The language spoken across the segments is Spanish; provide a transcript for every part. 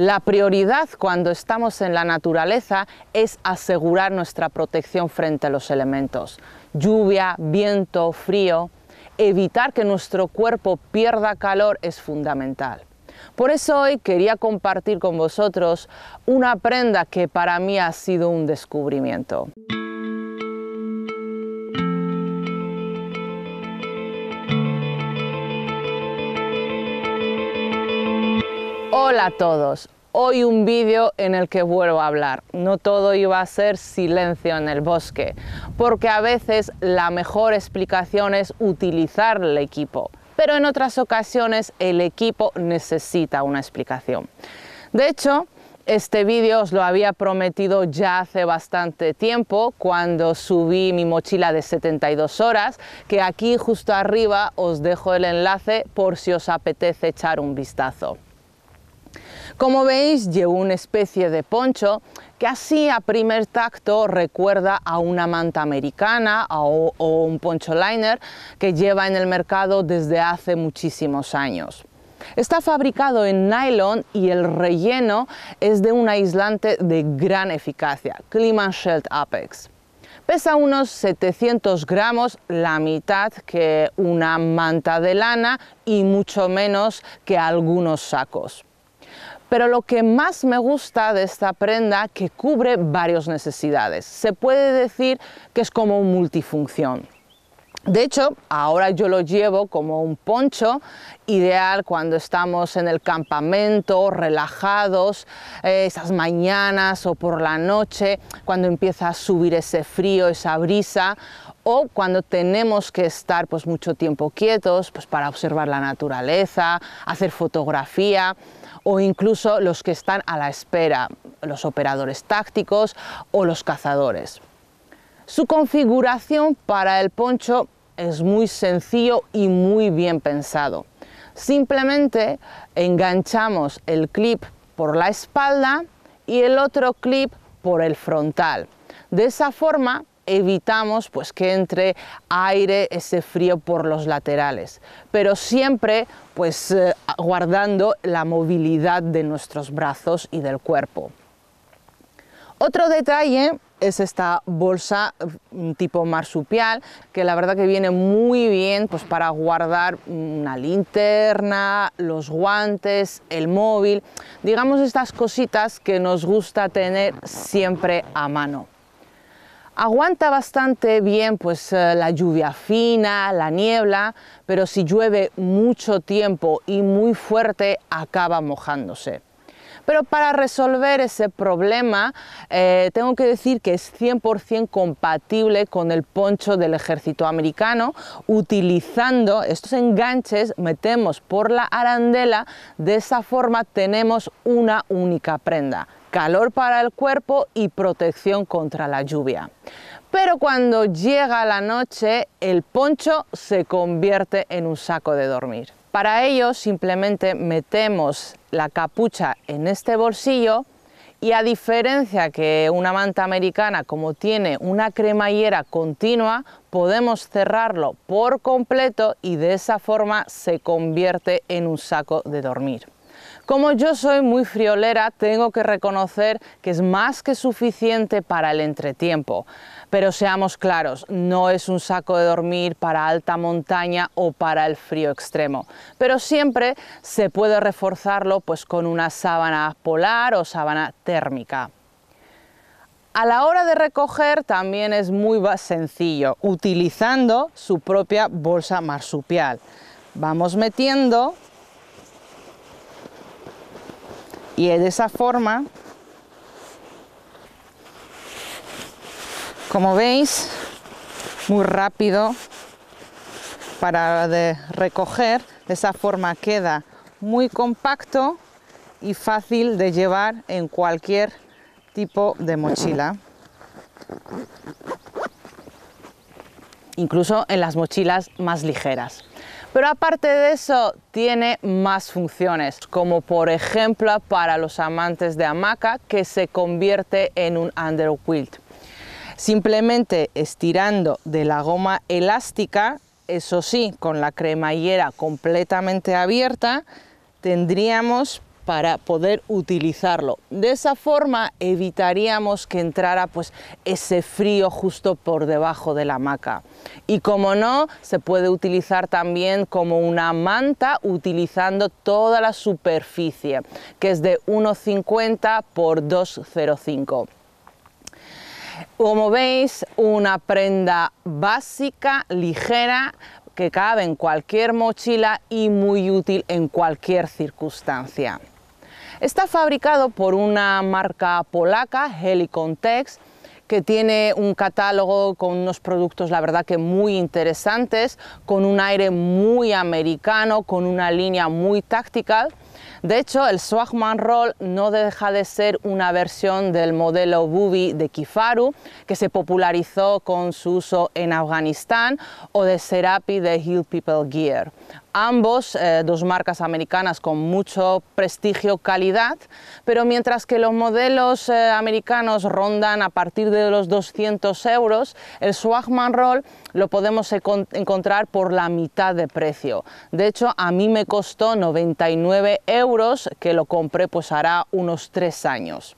La prioridad cuando estamos en la naturaleza es asegurar nuestra protección frente a los elementos. Lluvia, viento, frío. Evitar que nuestro cuerpo pierda calor es fundamental. Por eso hoy quería compartir con vosotros una prenda que para mí ha sido un descubrimiento. Hola a todos, hoy un vídeo en el que vuelvo a hablar. No todo iba a ser silencio en el bosque, porque a veces la mejor explicación es utilizar el equipo, pero en otras ocasiones el equipo necesita una explicación. De hecho, este vídeo os lo había prometido ya hace bastante tiempo cuando subí mi mochila de 72 horas, que aquí justo arriba os dejo el enlace por si os apetece echar un vistazo. Como veis, llevo una especie de poncho que así a primer tacto recuerda a una manta americana o, un poncho liner que lleva en el mercado desde hace muchísimos años. Está fabricado en nylon y el relleno es de un aislante de gran eficacia, Shelt Apex. Pesa unos 700 gramos, la mitad que una manta de lana y mucho menos que algunos sacos. Pero lo que más me gusta de esta prenda que cubre varias necesidades. Se puede decir que es como un multifunción. De hecho, ahora yo lo llevo como un poncho ideal cuando estamos en el campamento, relajados, eh, esas mañanas o por la noche, cuando empieza a subir ese frío, esa brisa, o cuando tenemos que estar pues, mucho tiempo quietos pues, para observar la naturaleza, hacer fotografía o incluso los que están a la espera, los operadores tácticos o los cazadores. Su configuración para el poncho es muy sencillo y muy bien pensado. Simplemente enganchamos el clip por la espalda y el otro clip por el frontal. De esa forma evitamos pues que entre aire ese frío por los laterales pero siempre pues eh, guardando la movilidad de nuestros brazos y del cuerpo otro detalle es esta bolsa mm, tipo marsupial que la verdad que viene muy bien pues para guardar una linterna, los guantes, el móvil, digamos estas cositas que nos gusta tener siempre a mano aguanta bastante bien pues eh, la lluvia fina, la niebla, pero si llueve mucho tiempo y muy fuerte acaba mojándose. Pero para resolver ese problema eh, tengo que decir que es 100% compatible con el poncho del ejército americano. Utilizando estos enganches metemos por la arandela, de esa forma tenemos una única prenda calor para el cuerpo y protección contra la lluvia. Pero cuando llega la noche, el poncho se convierte en un saco de dormir. Para ello simplemente metemos la capucha en este bolsillo y a diferencia que una manta americana, como tiene una cremallera continua, podemos cerrarlo por completo y de esa forma se convierte en un saco de dormir. Como yo soy muy friolera, tengo que reconocer que es más que suficiente para el entretiempo. Pero seamos claros, no es un saco de dormir para alta montaña o para el frío extremo. Pero siempre se puede reforzarlo pues, con una sábana polar o sábana térmica. A la hora de recoger también es muy sencillo, utilizando su propia bolsa marsupial. Vamos metiendo y de esa forma, como veis, muy rápido para recoger. De esa forma queda muy compacto y fácil de llevar en cualquier tipo de mochila. Incluso en las mochilas más ligeras. Pero aparte de eso, tiene más funciones, como por ejemplo para los amantes de hamaca que se convierte en un underquilt. Simplemente estirando de la goma elástica, eso sí, con la cremallera completamente abierta, tendríamos para poder utilizarlo. De esa forma evitaríamos que entrara pues ese frío justo por debajo de la hamaca. Y como no, se puede utilizar también como una manta utilizando toda la superficie, que es de 1,50 por 2,05. Como veis, una prenda básica, ligera, que cabe en cualquier mochila y muy útil en cualquier circunstancia. Está fabricado por una marca polaca, Helicontex, que tiene un catálogo con unos productos, la verdad que muy interesantes, con un aire muy americano, con una línea muy táctica de hecho, el Swagman Roll no deja de ser una versión del modelo Bubi de Kifaru, que se popularizó con su uso en Afganistán, o de Serapi de Hill People Gear ambos eh, dos marcas americanas con mucho prestigio, calidad, pero mientras que los modelos eh, americanos rondan a partir de los 200 euros, el Swagman Roll lo podemos encontrar por la mitad de precio. De hecho, a mí me costó 99 euros, que lo compré pues hará unos tres años.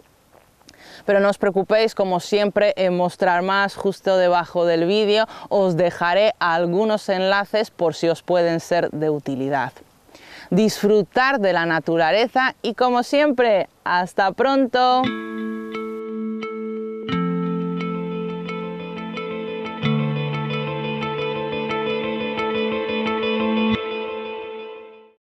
Pero no os preocupéis, como siempre, en mostrar más justo debajo del vídeo os dejaré algunos enlaces por si os pueden ser de utilidad. Disfrutar de la naturaleza y como siempre, ¡hasta pronto!